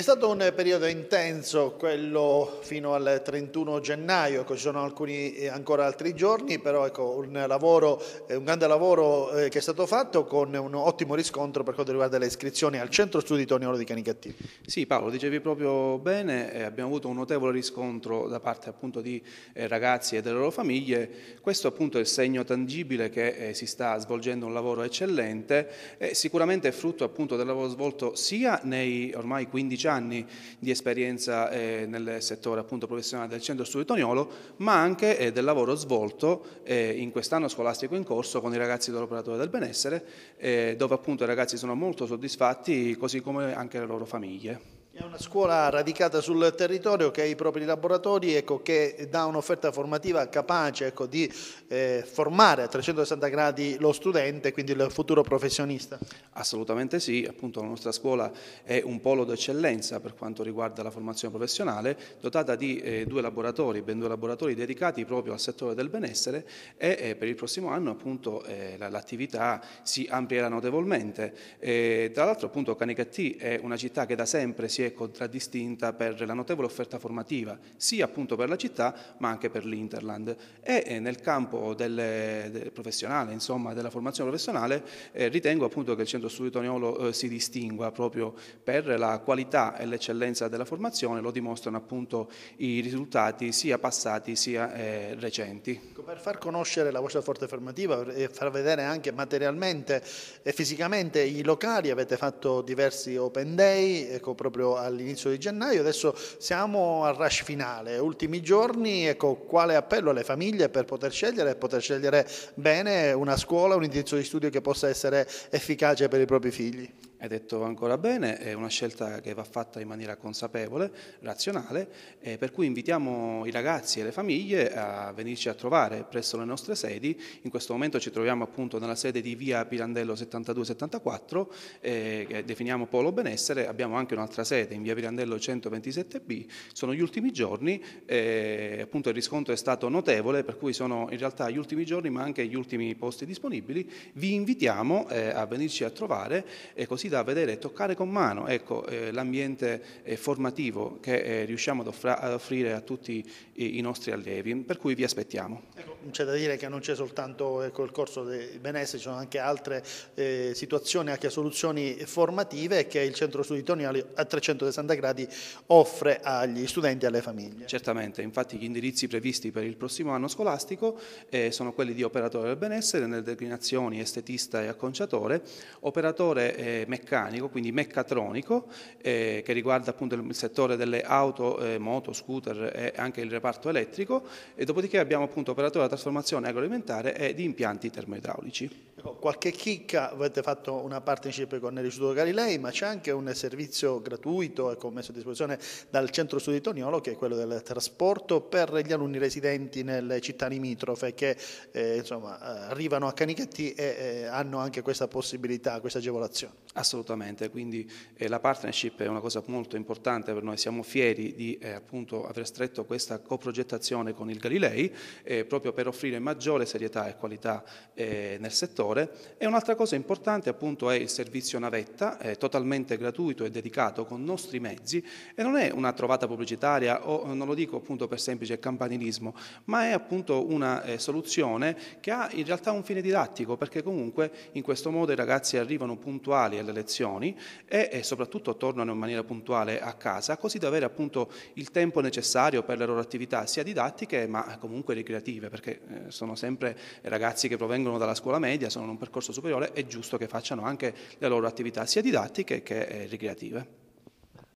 È stato un periodo intenso, quello fino al 31 gennaio, ecco, ci sono alcuni, eh, ancora altri giorni, però ecco, un, lavoro, eh, un, grande lavoro eh, che è stato fatto con un ottimo riscontro per quanto riguarda le iscrizioni al Centro Studi Toniolo di Canicattini. Sì Paolo, dicevi proprio bene, abbiamo avuto un notevole riscontro da parte appunto di ragazzi e delle loro famiglie, questo appunto è il segno tangibile che si sta svolgendo un lavoro eccellente, sicuramente è frutto appunto del lavoro svolto sia nei ormai 15 anni anni di esperienza eh, nel settore appunto, professionale del centro studi Toniolo, ma anche eh, del lavoro svolto eh, in quest'anno scolastico in corso con i ragazzi dell'operatore del benessere, eh, dove appunto i ragazzi sono molto soddisfatti, così come anche le loro famiglie. È una scuola radicata sul territorio che ha i propri laboratori, ecco, che dà un'offerta formativa capace ecco, di eh, formare a 360 gradi lo studente, quindi il futuro professionista. Assolutamente sì, appunto la nostra scuola è un polo d'eccellenza per quanto riguarda la formazione professionale, dotata di eh, due laboratori, ben due laboratori dedicati proprio al settore del benessere e eh, per il prossimo anno appunto eh, l'attività si amplierà notevolmente. Eh, tra l'altro appunto Canicattì è una città che da sempre si si è contraddistinta per la notevole offerta formativa, sia appunto per la città ma anche per l'Interland. E eh, nel campo delle, del professionale, insomma, della formazione professionale, eh, ritengo appunto che il Centro Studi Toniolo eh, si distingua proprio per la qualità e l'eccellenza della formazione, lo dimostrano appunto i risultati sia passati sia eh, recenti. Ecco, per far conoscere la vostra forte formativa e far vedere anche materialmente e fisicamente i locali, avete fatto diversi open day, ecco proprio all'inizio di gennaio, adesso siamo al rush finale, ultimi giorni, ecco quale appello alle famiglie per poter scegliere e poter scegliere bene una scuola, un indirizzo di studio che possa essere efficace per i propri figli? Hai detto ancora bene, è una scelta che va fatta in maniera consapevole, razionale, eh, per cui invitiamo i ragazzi e le famiglie a venirci a trovare presso le nostre sedi. In questo momento ci troviamo appunto nella sede di via Pirandello 7274, eh, che definiamo Polo Benessere, abbiamo anche un'altra sede in via Pirandello 127B. Sono gli ultimi giorni, eh, appunto il riscontro è stato notevole, per cui sono in realtà gli ultimi giorni ma anche gli ultimi posti disponibili. Vi invitiamo eh, a venirci a trovare e eh, così da vedere e toccare con mano ecco, eh, l'ambiente eh, formativo che eh, riusciamo ad, offra- ad, offrire a tutti i, i, nostri allievi, per cui vi aspettiamo. Ecco, c'è da dire che non c'è soltanto ecco, il corso di benessere, ci sono anche altre eh, situazioni, anche soluzioni formative che il Centro Studi Toniali a 360 gradi offre agli studenti e alle famiglie. Certamente, infatti gli indirizzi previsti per il prossimo anno scolastico eh, sono quelli di operatore del benessere, nelle declinazioni estetista e acconciatore, operatore eh, meccanico, meccanico, quindi meccatronico, eh, che riguarda appunto il settore delle auto, eh, moto, scooter e anche il reparto elettrico, e dopodiché abbiamo appunto operatore della trasformazione agroalimentare e di impianti termoidraulici. Ecco, qualche chicca, avete fatto una partnership con il Risultato Galilei, ma c'è anche un servizio gratuito ecco, messo a disposizione dal Centro Studi Toniolo, che è quello del trasporto per gli alunni residenti nelle città limitrofe che eh, insomma, eh, arrivano a Canichetti e eh, hanno anche questa possibilità, questa agevolazione. Assolutamente, quindi eh, la partnership è una cosa molto importante per noi, siamo fieri di eh, appunto, aver stretto questa coprogettazione con il Galilei eh, proprio per offrire maggiore serietà e qualità nel settore settore e un'altra cosa importante appunto è il servizio navetta, è totalmente gratuito e dedicato con nostri mezzi e non è una trovata pubblicitaria o non lo dico appunto per semplice campanilismo, ma è appunto una eh, soluzione che ha in realtà un fine didattico perché comunque in questo modo i ragazzi arrivano puntuali alle lezioni e, e soprattutto tornano in maniera puntuale a casa così da avere appunto il tempo necessario per le loro attività sia didattiche ma comunque ricreative perché eh, sono sempre ragazzi che provengono dalla scuola media, sono passano in un percorso superiore è giusto che facciano anche le loro attività sia didattiche che eh, ricreative.